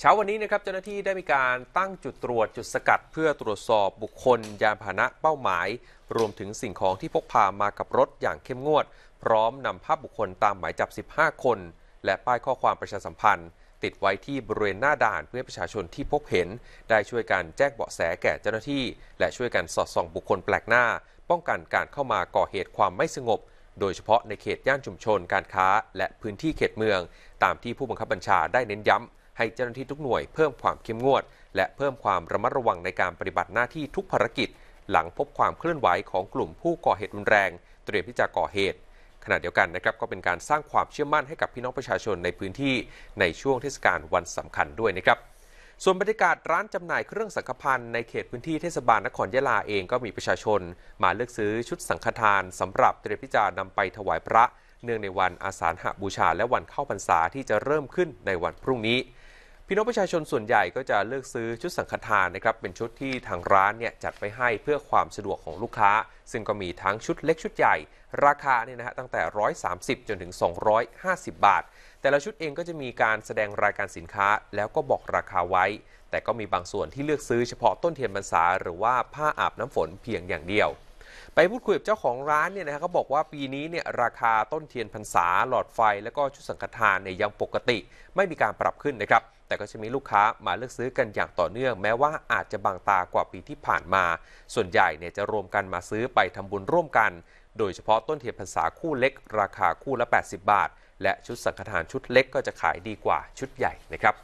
เช้าวันนี้นะครับเจ้าหน้าที่ได้มีการตั้งจุดตรวจจุดสกัด เพื่อตรวจสอบบุคคล ยานพาหนะเป้าหมาย รวมถึงสิ่งของที่พกพามากับรถอย่างเข้มงวด พร้อมนำภาพบุคคลตามหมายจับ 15 คน และป้ายข้อความประชาสัมพันธ์ ติดไว้ที่บริเวณหน้าด่านเพื่อประชาชนที่พบเห็น ได้ช่วยกันแจ้งเบาะแสแก่เจ้าหน้าที่ และช่วยกันสอดส่องบุคคลแปลกหน้า ป้องกันการเข้ามาก่อเหตุความไม่สงบ โดยเฉพาะในเขตย่านชุมชนการค้า และพื้นที่เขตเมือง ตามที่ผู้บังคับบัญชาได้เน้นย้ำให้เจ้าหน้าที่ทุกหน่วยเพิ่มความเข้มงวด และเพิ่มความระมัดระวังในการปฏิบัติหน้าที่ทุกภารกิจ หลังพบความเคลื่อนไหวของกลุ่มผู้ก่อเหตุรุนแรง เตรียมที่จะก่อเหตุขณะเดียวกันนะครับก็เป็นการสร้างความเชื่อมั่นให้กับพี่น้องประชาชนในพื้นที่ในช่วงเทศกาลวันสำคัญด้วยนะครับส่วนบรรยากาศร้านจำหน่ายเครื่องสังฆภัน์ในเขตพื้นที่เทศบาลนครยะลาเองก็มีประชาชน มาเลือกซื้อชุดสังฆทาน สำหรับเตรียมพิจารณาไปถวายพระเนื่องในวันอาสาฬหบูชาและวันเข้าพรรษาที่จะเริ่มขึ้นในวันพรุ่งนี้พี่น้องประชาชนส่วนใหญ่ก็จะเลือกซื้อชุดสังฆทานนะครับ เป็นชุดที่ทางร้านเนี่ยจัดไปให้เพื่อความสะดวกของลูกค้า ซึ่งก็มีทั้งชุดเล็กชุดใหญ่ ราคาเนี่ยนะฮะตั้งแต่ 130 จนถึง 250 บาท แต่ละชุดเองก็จะมีการแสดงรายการสินค้าแล้วก็บอกราคาไว้ แต่ก็มีบางส่วนที่เลือกซื้อเฉพาะต้นเทียนบรรษา หรือว่าผ้าอาบน้ำฝนเพียงอย่างเดียวไปพูดคุยกับเจ้าของร้านเนี่ยนะับเขาบอกว่าปีนี้เนี่ยราคาต้นเทียนพรรษาหลอดไฟและก็ชุดสังฆทานเนี่ยยังปกติไม่มีการปรับขึ้นนะครับแต่ก็จะมีลูกค้ามาเลือกซื้อกันอย่างต่อเนื่องแม้ว่าอาจจะบางตากว่าปีที่ผ่านมา ส่วนใหญ่เนี่ยจะรวมกันมาซื้อไปทำบุญร่วมกัน โดยเฉพาะต้นเทียนพรรษาคู่เล็ก ราคาคู่ละ 80 บาท และชุดสังฆทานชุดเล็กก็จะขายดีกว่าชุดใหญ่นะครับ